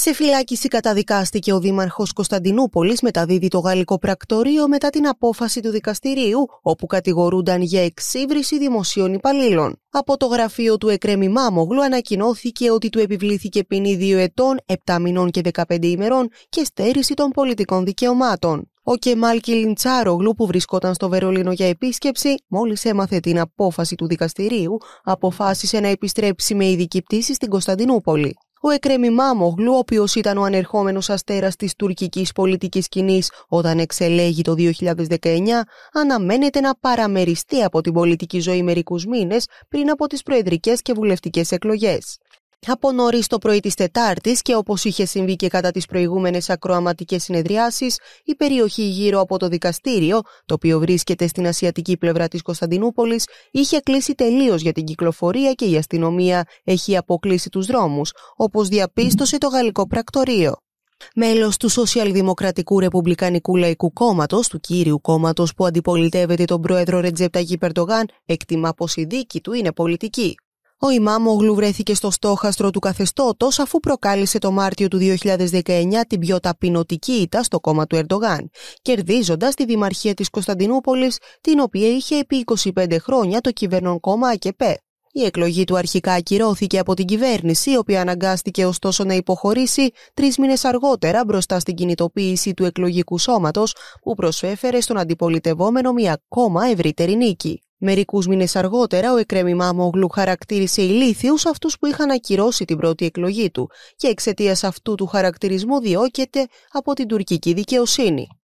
Σε φυλάκιση καταδικάστηκε ο Δήμαρχος Κωνσταντινούπολης, μεταδίδει το γαλλικό πρακτορείο μετά την απόφαση του δικαστηρίου, όπου κατηγορούνταν για εξύβριση δημοσίων υπαλλήλων. Από το γραφείο του Εκρέμι Μάμογλου ανακοινώθηκε ότι του επιβλήθηκε ποινή 2 ετών, 7 μηνών και 15 ημερών και στέρηση των πολιτικών δικαιωμάτων. Ο Κεμάλ Κιλιντσάρογλου, που βρισκόταν στο Βερολίνο για επίσκεψη, μόλις έμαθε την απόφαση του δικαστηρίου, αποφάσισε να επιστρέψει με ειδική πτήση στην Κωνσταντινούπολη. Ο Εκρέμι Μάμογλου, ο οποίο ήταν ο ανερχόμενος αστέρας της τουρκικής πολιτικής κοινή όταν εξελέγει το 2019, αναμένεται να παραμεριστεί από την πολιτική ζωή μερικούς μήνες πριν από τις προεδρικές και βουλευτικές εκλογές από νωρίς το πρωί της Τετάρτης και όπως είχε συμβεί και κατά τις προηγούμενες ακροαματικές συνεδριάσεις, η περιοχή γύρω από το δικαστήριο, το οποίο βρίσκεται στην ασιατική πλευρά της Κωνσταντινούπολης, είχε κλείσει τελείως για την κυκλοφορία και η αστυνομία έχει αποκλείσει τους δρόμους, όπως διαπίστωσε το γαλλικό πρακτορείο. Μέλος του Σοσιαλδημοκρατικού Ρεπουμπλικανικού Λαϊκού Κόμματος, του κύριου κόμματος που αντιπολιτεύεται τον πρόεδρο Ρετζέπτα Περτογάν, εκτιμά πως η δίκη του είναι πολιτική. Ο Ιμάμογλου βρέθηκε στο στόχαστρο του καθεστώτος αφού προκάλεσε το Μάρτιο του 2019 την πιο ταπεινωτική ήττα στο κόμμα του Ερντογάν, κερδίζοντας τη Δημαρχία της Κωνσταντινούπολης, την οποία είχε επί 25 χρόνια το κυβερνόν κόμμα ΑΚΕΠΕ. Η εκλογή του αρχικά ακυρώθηκε από την κυβέρνηση, η οποία αναγκάστηκε ωστόσο να υποχωρήσει τρεις μήνες αργότερα μπροστά στην κινητοποίηση του εκλογικού σώματος, που προσέφερε στον αντιπολιτευόμενο μια ακόμα ευρύτερη νίκη. Μερικούς μήνες αργότερα, ο Εκρέμι Μάμογλου χαρακτήρισε ηλίθιους αυτούς που είχαν ακυρώσει την πρώτη εκλογή του και εξαιτίας αυτού του χαρακτηρισμού διώκεται από την τουρκική δικαιοσύνη.